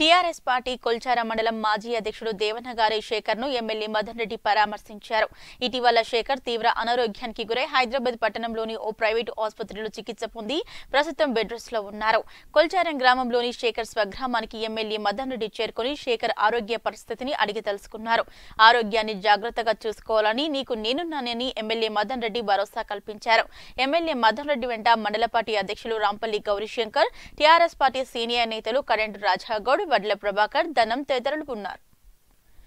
TRS party Kolchara మండలం మాజీ అధ్యక్షుడు దేవనగారి శేఖర్ ను ఎమ్మెల్యే మదన్ రెడ్డి పరామర్శించారు ఇటీవల శేఖర్ తీవ్ర అనారోగ్యానికి గురై హైదరాబాద్ పట్టణంలోని ఓ ప్రైవేటు ఆసుపత్రిలో చికిత్స పొంది ప్రస్తుతం బెడ్ రెస్ట్ లో ఉన్నారు కొల్చారం గ్రామంలోని శేఖర్ స్వగ్రామానికి ఎమ్మెల్యే మదన్ రెడ్డి చేరుకుని శేఖర్ ఆరోగ్య పరిస్థితిని అడిగి తెలుసుకున్నారు ఆరోగ్యాన్ని జాగ్రత్తగా చూసుకోవాలని నీకు నేనున్నానని ఎమ్మెల్యే మదన్ రెడ్డి భరోసా కల్పించారు ఎమ్మెల్యే మదన్ రెడ్డి వెంట మండల పార్టీ అధ్యక్షులు Rampalli Gourishankar TRS party senior నేతలు కరెంట్ రాజాగౌడ్ వడ్ల ప్రభాకర్ ధనం తదితరులు ఉన్నారు